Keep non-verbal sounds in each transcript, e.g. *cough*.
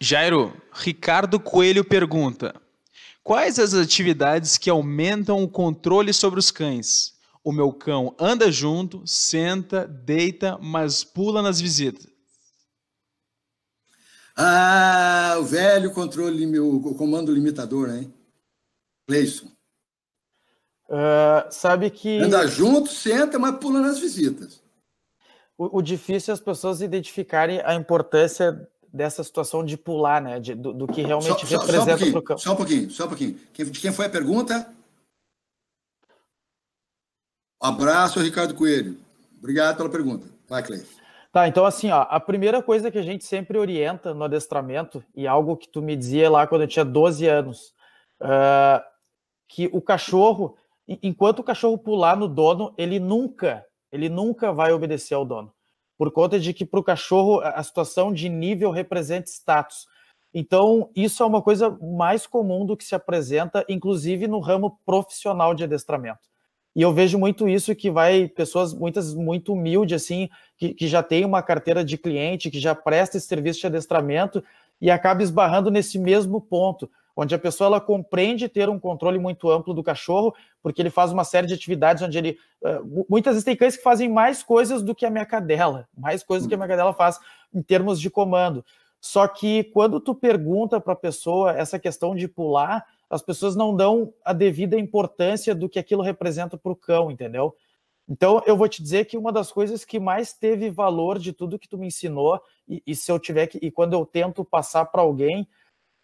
Jairo, Ricardo Coelho pergunta: Quais as atividades que aumentam o controle sobre os cães? O meu cão anda junto, senta, deita, mas pula nas visitas. Ah, o velho controle, o comando limitador, hein? Cleison. Uh, sabe que. Anda junto, senta, mas pula nas visitas. O, o difícil é as pessoas identificarem a importância dessa situação de pular, né? De, do, do, que realmente só, representa um para o campo. Só um pouquinho, só um pouquinho. De quem foi a pergunta? Abraço, Ricardo Coelho. Obrigado pela pergunta. Vai, Clay. Tá, então assim, ó, a primeira coisa que a gente sempre orienta no adestramento, e algo que tu me dizia lá quando eu tinha 12 anos, uh, que o cachorro, enquanto o cachorro pular no dono, ele nunca, ele nunca vai obedecer ao dono por conta de que para o cachorro a situação de nível representa status. Então, isso é uma coisa mais comum do que se apresenta, inclusive no ramo profissional de adestramento. E eu vejo muito isso que vai pessoas muitas muito humildes assim, que, que já tem uma carteira de cliente, que já presta esse serviço de adestramento e acaba esbarrando nesse mesmo ponto onde a pessoa ela compreende ter um controle muito amplo do cachorro, porque ele faz uma série de atividades onde ele. Uh, muitas vezes tem cães que fazem mais coisas do que a minha cadela, mais coisas do que a minha cadela faz em termos de comando. Só que quando tu pergunta para a pessoa essa questão de pular, as pessoas não dão a devida importância do que aquilo representa para o cão, entendeu? Então, eu vou te dizer que uma das coisas que mais teve valor de tudo que tu me ensinou, e, e se eu tiver que, e quando eu tento passar para alguém,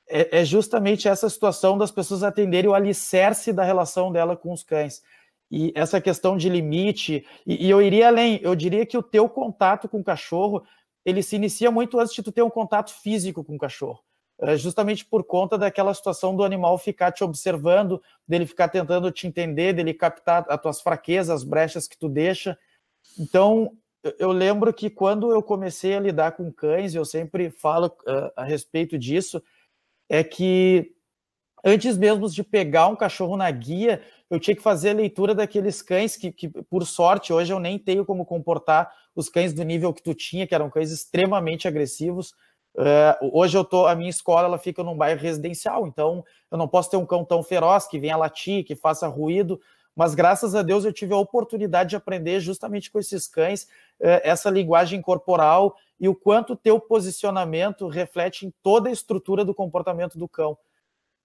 é, é justamente essa situação das pessoas atenderem o alicerce da relação dela com os cães e essa questão de limite, e, e, eu iria além, eu diria que o teu contato com o cachorro, ele se inicia muito antes de tu ter um contato físico com o cachorro, é, justamente por conta daquela situação do animal ficar te observando, dele ficar tentando te entender, dele captar as tuas fraquezas, as brechas que tu deixa, então eu lembro que quando eu comecei a lidar com cães, eu sempre falo uh, a respeito disso, é que antes mesmo de pegar um cachorro na guia, eu tinha que fazer a leitura daqueles cães que, que, por sorte, hoje eu nem tenho como comportar os cães do nível que tu tinha, que eram cães extremamente agressivos. Uh, hoje eu tô, a minha escola ela fica num bairro residencial, então eu não posso ter um cão tão feroz que venha latir, que faça ruído, mas graças a Deus eu tive a oportunidade de aprender justamente com esses cães eh, essa linguagem corporal e o quanto teu posicionamento reflete em toda a estrutura do comportamento do cão.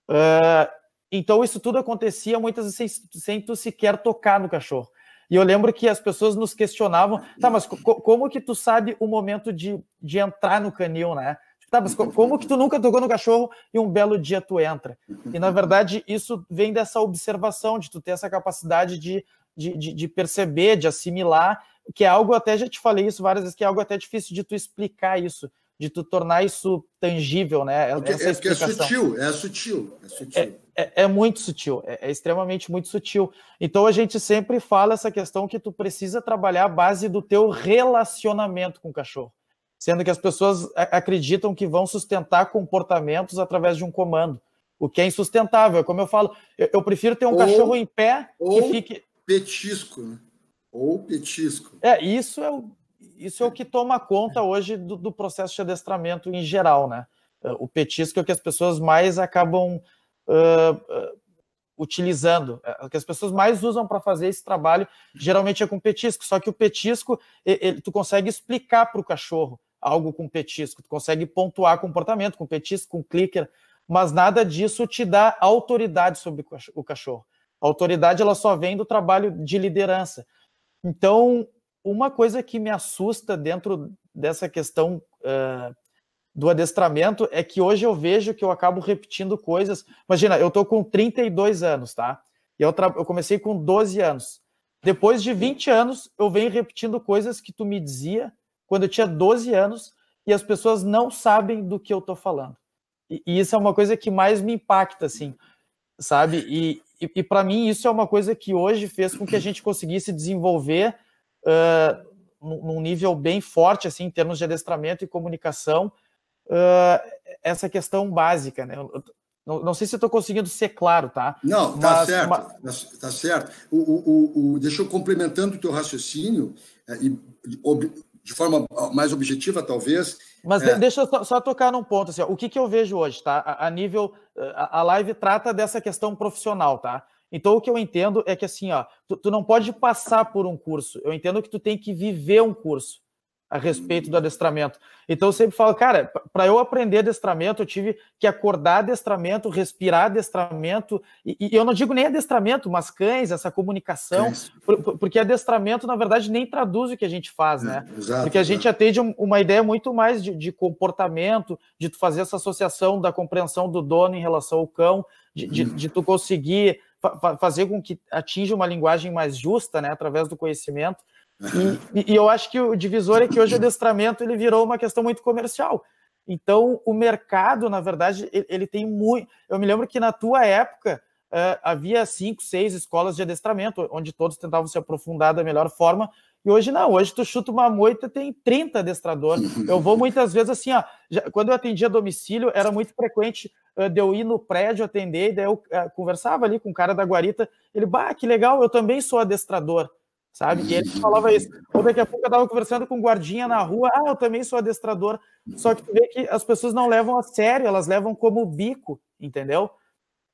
Eh, então isso tudo acontecia muitas vezes sem tu sequer tocar no cachorro. E eu lembro que as pessoas nos questionavam, tá, mas co como que tu sabe o momento de, de entrar no canil, né? Tá, mas como que tu nunca tocou no cachorro e um belo dia tu entra? E na verdade, isso vem dessa observação, de tu ter essa capacidade de, de, de, de perceber, de assimilar, que é algo, até já te falei isso várias vezes, que é algo até difícil de tu explicar isso, de tu tornar isso tangível, né? É, porque, essa é, porque é sutil, é sutil, é sutil. É, é, é muito sutil, é, é extremamente muito sutil. Então a gente sempre fala essa questão que tu precisa trabalhar a base do teu relacionamento com o cachorro sendo que as pessoas acreditam que vão sustentar comportamentos através de um comando, o que é insustentável. É como eu falo, eu, eu prefiro ter um ou, cachorro em pé ou que fique petisco, né? ou petisco. É isso é o isso é o que toma conta hoje do, do processo de adestramento em geral, né? É, o petisco é o que as pessoas mais acabam uh, uh, utilizando, é, o que as pessoas mais usam para fazer esse trabalho geralmente é com petisco. Só que o petisco ele, tu consegue explicar para o cachorro algo com petisco, tu consegue pontuar comportamento com petisco, com clicker, mas nada disso te dá autoridade sobre o cachorro. A autoridade ela só vem do trabalho de liderança. Então, uma coisa que me assusta dentro dessa questão uh, do adestramento é que hoje eu vejo que eu acabo repetindo coisas. Imagina, eu estou com 32 anos, tá? E eu, eu comecei com 12 anos. Depois de 20 anos, eu venho repetindo coisas que tu me dizia quando eu tinha 12 anos e as pessoas não sabem do que eu tô falando. E, e isso é uma coisa que mais me impacta, assim, sabe? E, e, e para mim isso é uma coisa que hoje fez com que a gente conseguisse desenvolver uh, num nível bem forte, assim, em termos de adestramento e comunicação, uh, essa questão básica, né? Eu, não, não, sei se estou conseguindo ser claro, tá? Não, tá mas, certo. Tá, tá certo. O, o, o, deixa eu complementando o teu raciocínio, eh, e, de forma ah, mais objetiva, talvez. Mas é... deixa eu só, só, tocar num ponto. Assim, ó, o que, que eu vejo hoje, tá? A, a nível. Eh, a, a, live trata dessa questão profissional, tá? Então o que eu entendo é que assim, ó, tu, tu não pode passar por um curso. Eu entendo que tu tem que viver um curso a respeito do adestramento. Então eu sempre falo, cara, para eu aprender adestramento, eu tive que acordar adestramento, respirar adestramento, e, e eu não digo nem adestramento, mas cães, essa comunicação, por, porque adestramento, na verdade, nem traduz o que a gente faz, né? É, exato, porque a gente é. atende uma ideia muito mais de, de, comportamento, de tu fazer essa associação da compreensão do dono em relação ao cão, de, hum. de, uhum. de tu conseguir fa fazer com que atinja uma linguagem mais justa, né, através do conhecimento. E, e, eu acho que o divisor é que hoje o adestramento ele virou uma questão muito comercial. Então, o mercado, na verdade, ele, ele tem muito. Eu me lembro que na tua época uh, havia cinco, seis escolas de adestramento, onde todos tentavam se aprofundar da melhor forma. E hoje não, hoje tu chuta uma moita, tem 30 adestradores. *laughs* Eu vou muitas vezes assim, ó, já, quando eu atendia domicílio, era muito frequente uh, de eu ir no prédio atender, e daí eu uh, conversava ali com o cara da guarita, ele, bah, que legal, eu também sou adestrador sabe? E ele falava isso. Ou daqui a pouco eu estava conversando com um guardinha na rua, ah, eu também sou adestrador. Só que tu vê que as pessoas não levam a sério, elas levam como bico, entendeu?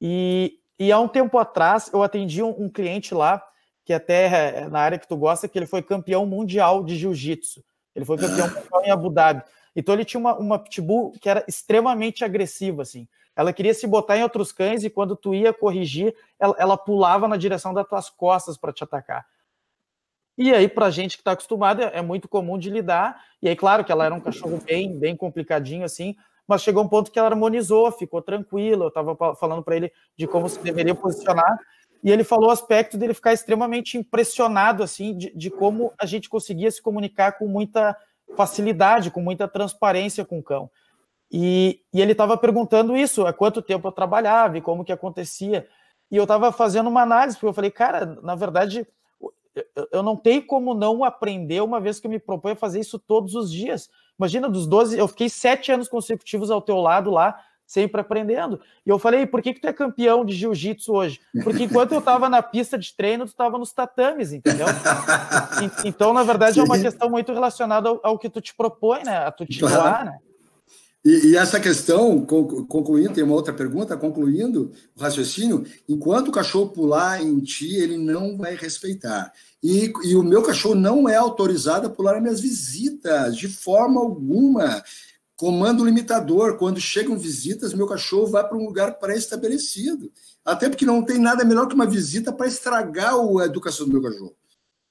E, e há um tempo atrás eu atendi um, um cliente lá, que até é, é na área que tu gosta, que ele foi campeão mundial de jiu-jitsu. Ele foi campeão *laughs* mundial em Abu Dhabi. Então ele tinha uma, uma pitbull que era extremamente agressiva, assim. Ela queria se botar em outros cães e quando tu ia corrigir, ela, ela pulava na direção das tuas costas para te atacar. E aí, para gente que está acostumada, é, é muito comum de lidar. E aí, claro que ela era um cachorro bem, bem complicadinho, assim, mas chegou um ponto que ela harmonizou, ficou tranquila. Eu estava falando para ele de como se deveria posicionar. E ele falou o aspecto dele ficar extremamente impressionado, assim, de, de como a gente conseguia se comunicar com muita facilidade, com muita transparência com o cão. E, e ele estava perguntando isso, há quanto tempo eu trabalhava e como que acontecia. E eu estava fazendo uma análise, porque eu falei, cara, na verdade, eu não tenho como não aprender uma vez que eu me proponho a fazer isso todos os dias. Imagina, dos 12, eu fiquei sete anos consecutivos ao teu lado lá, sempre aprendendo. E eu falei, por que, que tu é campeão de jiu-jitsu hoje? Porque enquanto eu estava na pista de treino, tu estava nos tatames, entendeu? então, na verdade, é uma questão muito relacionada ao, ao que tu te propõe, né? A tu te claro. Doar, né? E, e, essa questão, concluindo, tem uma outra pergunta, concluindo o raciocínio, enquanto o cachorro pular em ti, ele não vai respeitar. E, e o meu cachorro não é autorizado a pular nas minhas visitas, de forma alguma. Comando limitador, quando chegam visitas, meu cachorro vai para um lugar pré-estabelecido. Até porque não tem nada melhor que uma visita para estragar a educação do meu cachorro.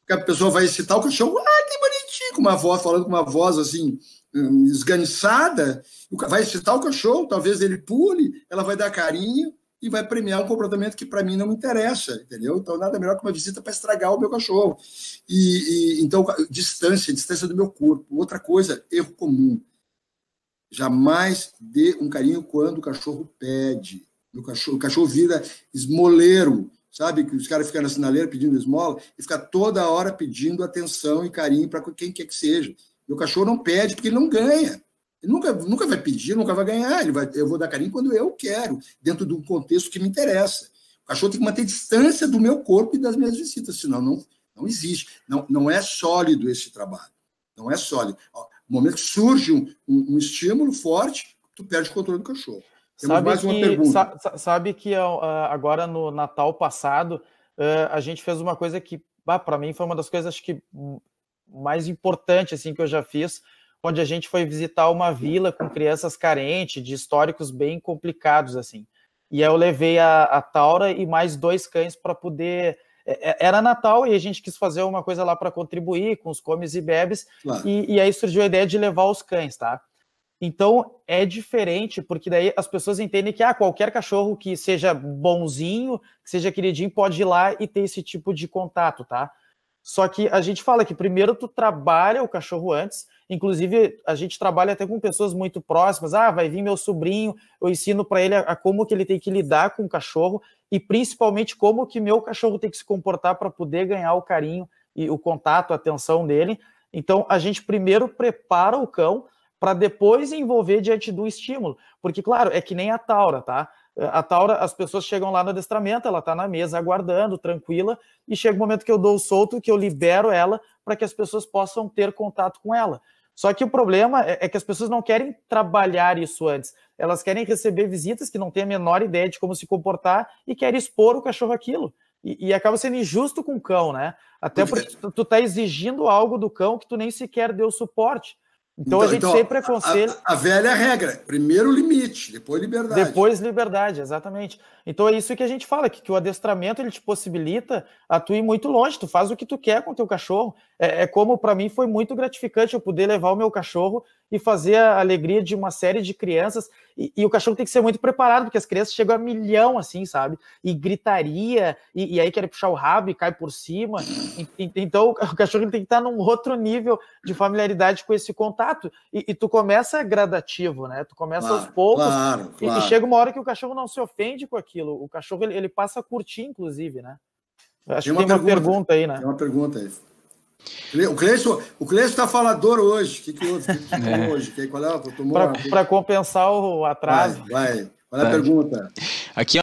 Porque a pessoa vai excitar o cachorro, ah, que com uma voz, falando com uma voz assim, hum, esganiçada, vai excitar o cachorro, talvez ele pule, ela vai dar carinho e vai premiar um comportamento que para mim não me interessa, entendeu? Então nada melhor que uma visita para estragar o meu cachorro. E, e, então distância, distância do meu corpo. Outra coisa, erro comum. Jamais dê um carinho quando o cachorro pede. O cachorro, o cachorro vira esmoleiro sabe? Que os caras ficam na sinaleira pedindo esmola e fica toda hora pedindo atenção e carinho para quem quer que seja. E o cachorro não pede porque ele não ganha. Ele nunca, nunca vai pedir, nunca vai ganhar. Ele vai, eu vou dar carinho quando eu quero, dentro do contexto que me interessa. O cachorro tem que manter distância do meu corpo e das minhas visitas, senão não, não existe. Não, não é sólido esse trabalho. Não é sólido. No momento que surge um, um, um estímulo forte, tu perde o controle do cachorro sabe mais que, uma pergunta. Sa sabe que ah, agora no Natal passado ah, a gente fez uma coisa que, para mim, foi uma das coisas acho que mais importante assim que eu já fiz, onde a gente foi visitar uma vila com crianças carentes, de históricos bem complicados assim. E aí eu levei a, a Taura e mais dois cães para poder é, é, era Natal e a gente quis fazer uma coisa lá para contribuir com os comes e bebes, claro. e, e, aí surgiu a ideia de levar os cães, tá? Então é diferente, porque daí as pessoas entendem que ah, qualquer cachorro que seja bonzinho, que seja queridinho, pode ir lá e ter esse tipo de contato, tá? Só que a gente fala que primeiro tu trabalha o cachorro antes, inclusive a gente trabalha até com pessoas muito próximas. Ah, vai vir meu sobrinho, eu ensino para ele a, a, como que ele tem que lidar com o cachorro e principalmente como que meu cachorro tem que se comportar para poder ganhar o carinho e o contato, a atenção dele. Então a gente primeiro prepara o cão para depois envolver diante do estímulo. Porque, claro, é que nem a Taura, tá? A Taura, as pessoas chegam lá no adestramento, ela está na mesa aguardando, tranquila, e chega o um momento que eu dou o solto, que eu libero ela para que as pessoas possam ter contato com ela. Só que o problema é, é que as pessoas não querem trabalhar isso antes. Elas querem receber visitas que não têm a menor ideia de como se comportar e querem expor o cachorro aquilo. E, e, acaba sendo injusto com o cão, né? Até é. porque tu, tu tá exigindo algo do cão que tu nem sequer deu suporte. Então, então, a gente então, sempre aconselha. A, a, velha regra: primeiro limite, depois liberdade. Depois liberdade, exatamente. Então é isso que a gente fala: que, que o adestramento ele te possibilita a tu ir muito longe, tu faz o que tu quer com o teu cachorro. É, é como para mim foi muito gratificante eu poder levar o meu cachorro e fazer a alegria de uma série de crianças. E, e, o cachorro tem que ser muito preparado, porque as crianças chegam a milhão, assim, sabe? E gritaria, e, e aí quer puxar o rabo e cai por cima. então o cachorro tem que estar num outro nível de familiaridade com esse contato. E, tu começa gradativo, né? Tu começa claro, aos poucos. Claro, claro. E, chega uma hora que o cachorro não se ofende com aquilo. O cachorro ele, ele passa a curtir, inclusive, né? Acho tem uma que tem uma pergunta, pergunta aí, né? Tem uma pergunta aí. O Cleiton o está falador hoje. O que, que houve? O que, que *laughs* é. hoje? Que, qual é? Para compensar o atraso. Vai, vai. Qual é a pergunta? Aqui